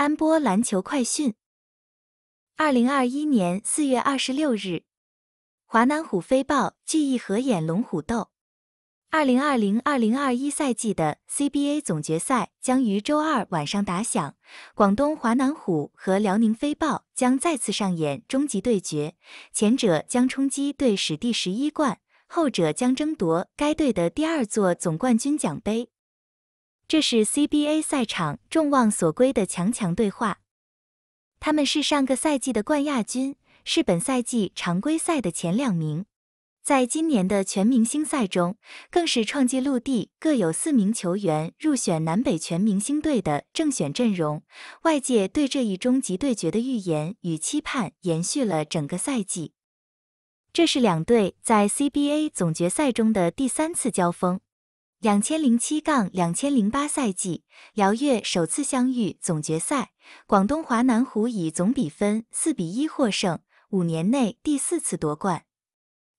安波篮球快讯：二零二一年四月二十六日，华南虎飞豹聚义合演龙虎斗。二零二零二零二一赛季的 CBA 总决赛将于周二晚上打响，广东华南虎和辽宁飞豹将再次上演终极对决，前者将冲击队史第十一冠，后者将争夺该队的第二座总冠军奖杯。这是 CBA 赛场众望所归的强强对话。他们是上个赛季的冠亚军，是本赛季常规赛的前两名，在今年的全明星赛中更是创纪录地各有四名球员入选南北全明星队的正选阵容。外界对这一终极对决的预言与期盼延续了整个赛季。这是两队在 CBA 总决赛中的第三次交锋。两千零七杠两千零八赛季，辽粤首次相遇总决赛，广东华南虎以总比分四比一获胜，五年内第四次夺冠。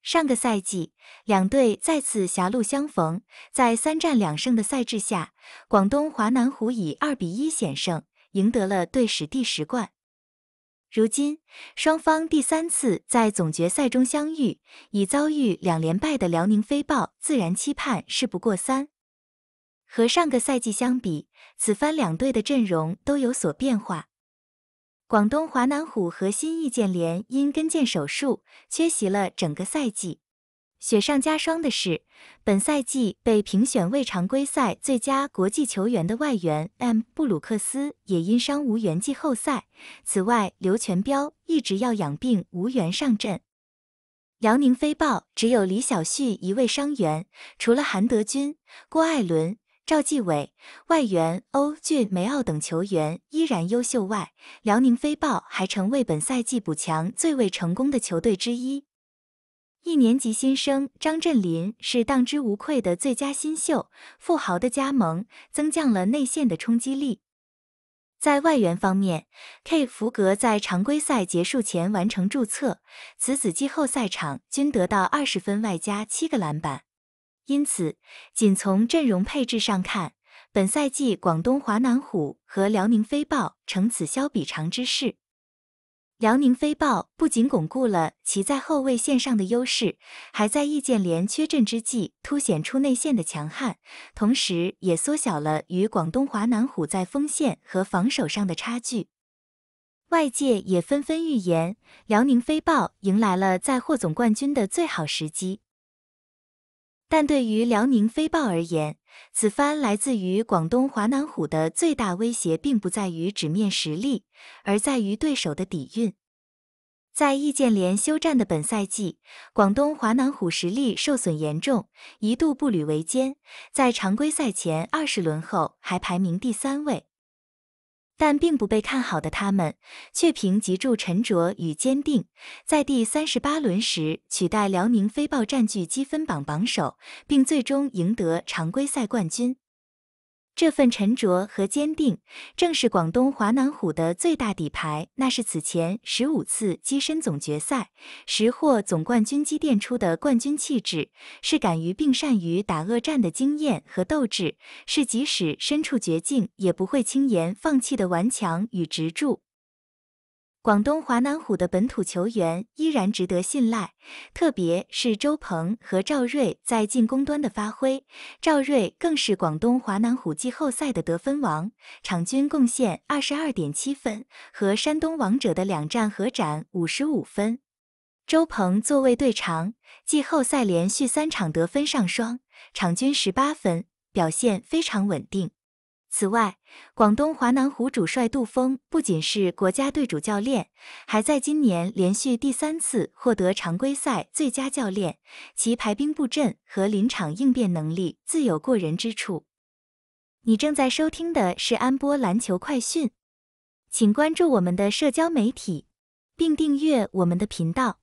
上个赛季，两队再次狭路相逢，在三战两胜的赛制下，广东华南虎以二比一险胜，赢得了队史第十冠。如今，双方第三次在总决赛中相遇，已遭遇两连败的辽宁飞豹自然期盼事不过三。和上个赛季相比，此番两队的阵容都有所变化。广东华南虎核心易建联因跟腱手术缺席了整个赛季。雪上加霜的是，本赛季被评选为常规赛最佳国际球员的外援 M 布鲁克斯也因伤无缘季后赛。此外，刘全标一直要养病，无缘上阵。辽宁飞豹只有李晓旭一位伤员，除了韩德君、郭艾伦、赵继伟、外援欧俊梅奥等球员依然优秀外，辽宁飞豹还成为本赛季补强最为成功的球队之一。一年级新生张镇麟是当之无愧的最佳新秀，富豪的加盟增加了内线的冲击力。在外援方面，K 福格在常规赛结束前完成注册，此子季后赛场均得到二十分外加七个篮板，因此仅从阵容配置上看，本赛季广东华南虎和辽宁飞豹成此消彼长之势。辽宁飞豹不仅巩固了其在后卫线上的优势，还在易建联缺阵之际凸显出内线的强悍，同时也缩小了与广东华南虎在锋线和防守上的差距。外界也纷纷预言，辽宁飞豹迎来了再获总冠军的最好时机。但对于辽宁飞豹而言，此番来自于广东华南虎的最大威胁，并不在于纸面实力，而在于对手的底蕴。在易建联休战的本赛季，广东华南虎实力受损严重，一度步履维艰，在常规赛前二十轮后还排名第三位。但并不被看好的他们，却凭脊柱沉着与坚定，在第三十八轮时取代辽宁飞豹，占据积分榜榜首，并最终赢得常规赛冠军。这份沉着和坚定，正是广东华南虎的最大底牌。那是此前十五次跻身总决赛时获总冠军积淀出的冠军气质，是敢于并善于打恶战的经验和斗志，是即使身处绝境也不会轻言放弃的顽强与执着。广东华南虎的本土球员依然值得信赖，特别是周鹏和赵睿在进攻端的发挥。赵睿更是广东华南虎季后赛的得分王，场均贡献二十二点七分，和山东王者的两战合斩五十五分。周鹏作为队长，季后赛连续三场得分上双，场均十八分，表现非常稳定。此外，广东华南虎主帅杜峰不仅是国家队主教练，还在今年连续第三次获得常规赛最佳教练，其排兵布阵和临场应变能力自有过人之处。你正在收听的是安波篮球快讯，请关注我们的社交媒体，并订阅我们的频道。